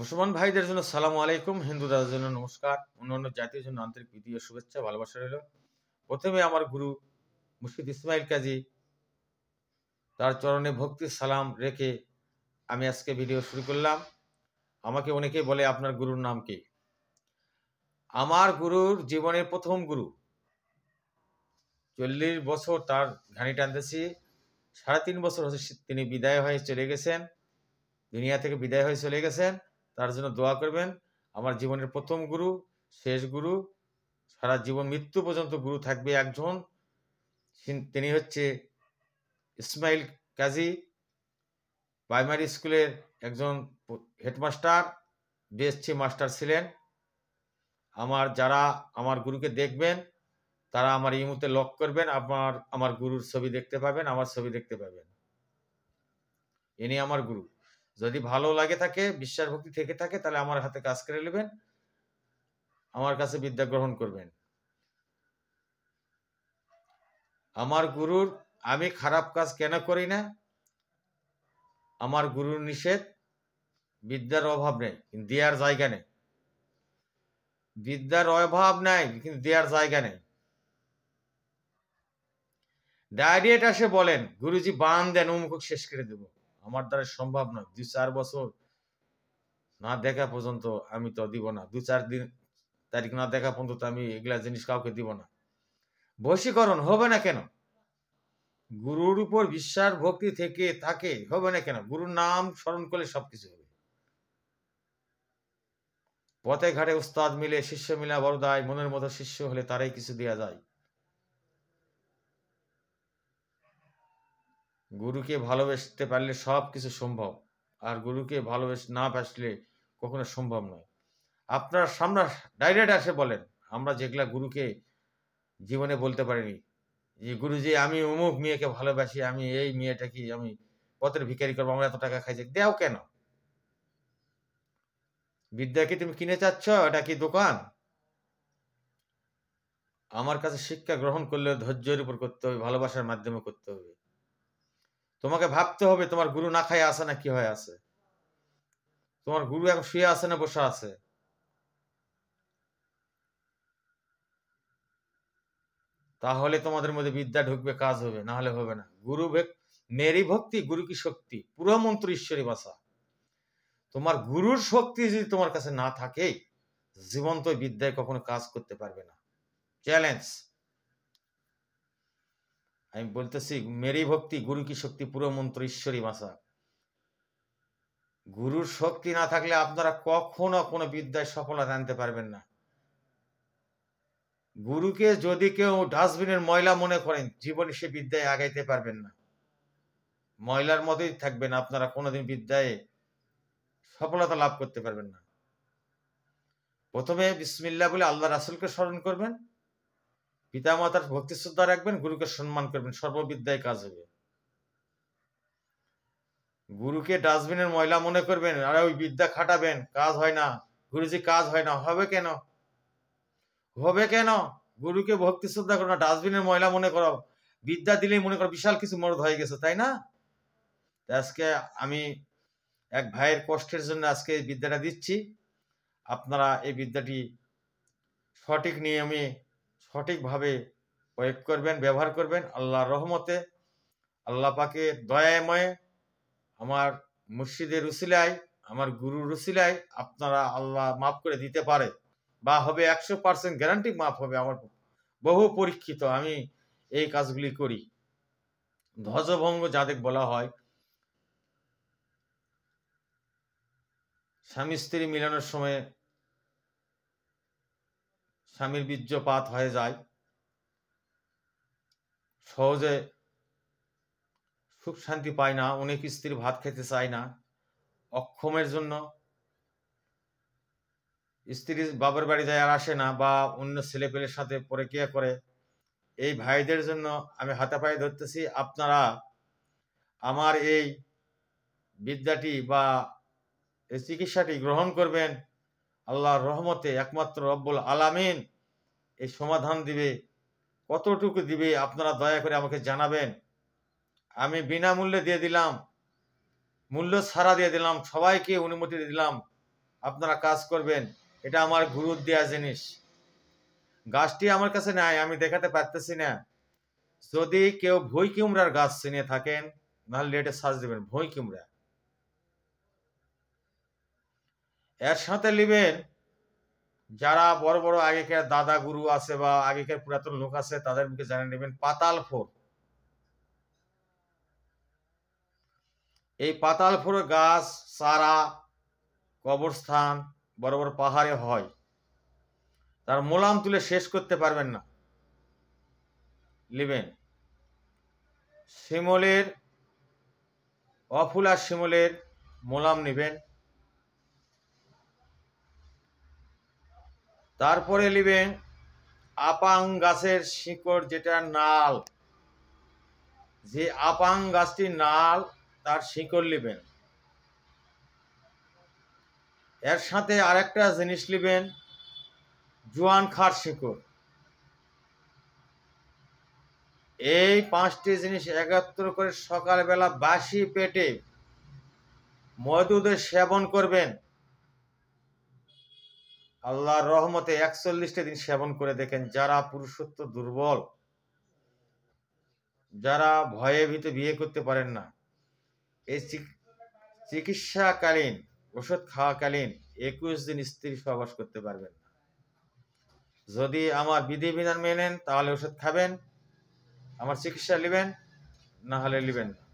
মুসলমান ভাইদের জন্য সালাম আলাইকুম হিন্দু দাদার জন্য নমস্কার অন্যান্য জাতির জন্য আন্তরিক ও শুভেচ্ছা ভালোবাসা রইল প্রথমে আমার গুরু মুর্শিদ ইসমাইল কাজী তার চরণে ভক্তির সালাম রেখে আমি আজকে ভিডিও শুরু করলাম আমাকে অনেকেই বলে আপনার গুরুর নাম কি আমার গুরুর জীবনের প্রথম গুরু চল্লিশ বছর তার ঘানি টানতেছি সাড়ে তিন বছর তিনি বিদায় হয়ে চলে গেছেন দুনিয়া থেকে বিদায় হয়ে চলে গেছেন তার জন্য দোয়া করবেন আমার জীবনের প্রথম গুরু শেষ গুরু সারা জীবন মৃত্যু পর্যন্ত গুরু থাকবে একজন তিনি হচ্ছে ইসমাইল কাজী প্রাইমারি স্কুলের একজন হেডমাস্টার বিএসসি মাস্টার ছিলেন আমার যারা আমার গুরুকে দেখবেন তারা আমার এই মুহূর্তে লক করবেন আপনার আমার গুরুর ছবি দেখতে পাবেন আমার ছবি দেখতে পাবেন ইনি আমার গুরু যদি ভালো লাগে থাকে বিশ্বাস ভক্তি থেকে থাকে তাহলে আমার হাতে কাজ করে নেবেন আমার কাছে বিদ্যা গ্রহণ করবেন আমার গুরুর আমি খারাপ কাজ কেন করি না আমার গুরুর নিষেধ বিদ্যার অভাব নেই কিন্তু দেওয়ার জায়গা নেই বিদ্যার অভাব নাই কিন্তু দেওয়ার জায়গা নেই ডায়রিয়েট আসে বলেন গুরুজি বান দেন উমুক শেষ করে দেবো আমার দ্বারা সম্ভব না দুই চার বছর না দেখা পর্যন্ত আমি তো দিব না দু চার দিন তারিখ না দেখা পর্যন্ত তো আমি এগুলা জিনিস কাউকে দিব না বশীকরণ হবে না কেন গুরুর উপর বিশ্বাস ভক্তি থেকে থাকে হবে না কেন গুরুর নাম স্মরণ করলে সবকিছু হবে পথে ঘাটে উস্তাদ মিলে শিষ্য মিলা বড়দায় মনের মতো শিষ্য হলে তারাই কিছু দেওয়া যায় গুরুকে ভালোবাসতে পারলে সব কিছু সম্ভব আর গুরুকে ভালোবেসে না বাসলে কখনো সম্ভব নয় আপনার সামনা ডাইরেক্ট আসে বলেন আমরা যেগুলা গুরুকে জীবনে বলতে পারিনি যে গুরুজি আমি অমুক মেয়েকে ভালোবাসি আমি এই মেয়েটাকে আমি পথের ভিকারি করবো আমরা এত টাকা খাইছি দেও কেন বিদ্যা কি তুমি কিনে চাচ্ছ এটা কি দোকান আমার কাছে শিক্ষা গ্রহণ করলে ধৈর্যের উপর করতে হবে ভালোবাসার মাধ্যমে করতে হবে তোমাকে ভাবতে হবে তোমার গুরু না খায় আছে না কি হয়ে আছে তোমার গুরু এখন শুয়ে আছে না বসে আছে তাহলে তোমাদের মধ্যে বিদ্যা ঢুকবে কাজ হবে না হলে হবে না গুরু মেরি ভক্তি গুরু কি শক্তি পুরো মন্ত্র ঈশ্বরী বাসা তোমার গুরুর শক্তি যদি তোমার কাছে না থাকে জীবন্ত বিদ্যায় কখনো কাজ করতে পারবে না চ্যালেঞ্জ আমি বলতেছি মেরি ভক্তি গুরু কি শক্তি পুরো মন্ত্র ঈশ্বরী মাসা গুরুর শক্তি না থাকলে আপনারা কখনো কোনো বিদ্যায় সফলতা আনতে পারবেন না গুরুকে যদি কেউ ডাস্টবিনের ময়লা মনে করেন জীবনে সে বিদ্যায় আগাইতে পারবেন না ময়লার মতোই থাকবেন আপনারা কোনোদিন বিদ্যায় সফলতা লাভ করতে পারবেন না প্রথমে বিসমিল্লা বলে আল্লাহ রাসুলকে স্মরণ করবেন পিতামাতার ভক্তি শ্রদ্ধা রাখবেন গুরুকে সম্মান করবেন সর্ববিদ্যায় কাজ হবে গুরুকে ডাস্টবিনের ময়লা মনে করবেন আরে ওই বিদ্যা খাটাবেন কাজ হয় না গুরুজি কাজ হয় না হবে কেন হবে কেন গুরুকে ভক্তি শ্রদ্ধা করো না ডাস্টবিনের ময়লা মনে করো বিদ্যা দিলেই মনে করো বিশাল কিছু মরদ হয়ে গেছে তাই না আজকে আমি এক ভাইয়ের কষ্টের জন্য আজকে এই বিদ্যাটা দিচ্ছি আপনারা এই বিদ্যাটি সঠিক নিয়মে সঠিকভাবে প্রয়োগ করবেন ব্যবহার করবেন আল্লাহ রহমতে আল্লাহ পাকে দয়াময়ে আমার মুর্শিদের রুসিলায় আমার গুরু রুসিলায় আপনারা আল্লাহ মাফ করে দিতে পারে বা হবে একশো পার্সেন্ট গ্যারান্টি মাফ হবে আমার বহু পরীক্ষিত আমি এই কাজগুলি করি ধ্বজভঙ্গ যাদের বলা হয় স্বামী স্ত্রী মিলানোর সময় স্বামীর বীর্যপাত হয়ে যায় সহজে সুখ শান্তি পায় না অনেক স্ত্রী ভাত খেতে চায় না অক্ষমের জন্য স্ত্রী বাবার বাড়ি যায় আর আসে না বা অন্য ছেলে পেলের সাথে প্রক্রিয়া করে এই ভাইদের জন্য আমি হাতে পায়ে ধরতেছি আপনারা আমার এই বিদ্যাটি বা এই চিকিৎসাটি গ্রহণ করবেন আল্লাহর রহমতে একমাত্র রব্বুল আলামিন এই সমাধান দিবে কতটুকু দিবে আপনারা দয়া করে আমাকে জানাবেন আমি বিনামূল্যে দিয়ে দিলাম মূল্য ছাড়া দিয়ে দিলাম সবাইকে অনুমতি দিয়ে দিলাম আপনারা কাজ করবেন এটা আমার গুরুর দেওয়া জিনিস গাছটি আমার কাছে নাই আমি দেখাতে পারতেছি না যদি কেউ ভই কিমড়ার গাছ চিনে থাকেন নাহলে এটা সাজ দেবেন ভই কিমড়া এর সাথে নেবেন যারা বড় বড় আগেকার দাদা গুরু আছে বা আগেকার পুরাতন লোক আছে তাদের মুখে জানিয়ে নেবেন পাতাল ফোর এই পাতাল ফোর গাছ সারা কবরস্থান বড় বড় পাহাড়ে হয় তার মোলাম তুলে শেষ করতে পারবেন না নেবেন শিমলের অফুলা শিমলের মোলাম নেবেন তারপরে নেবেন আপাং গাছের শিকড় যেটা নাল যে আপাং গাছটি নাল তার শিকড় নেবেন এর সাথে আরেকটা জিনিস নেবেন জুয়ান খার শিকড় এই পাঁচটি জিনিস একত্র করে সকালবেলা বাসি পেটে মধুদের সেবন করবেন আল্লাহর রহমতে একচল্লিশটা দিন সেবন করে দেখেন যারা পুরুষত্ব দুর্বল যারা ভয়ে ভীতে বিয়ে করতে পারেন না এই চিকিৎসাকালীন ওষুধ খাওয়াকালীন একুশ দিন স্ত্রী সহবাস করতে পারবেন না যদি আমার বিধি বিধান মেনেন তাহলে ওষুধ খাবেন আমার চিকিৎসা নেবেন না হলে নেবেন না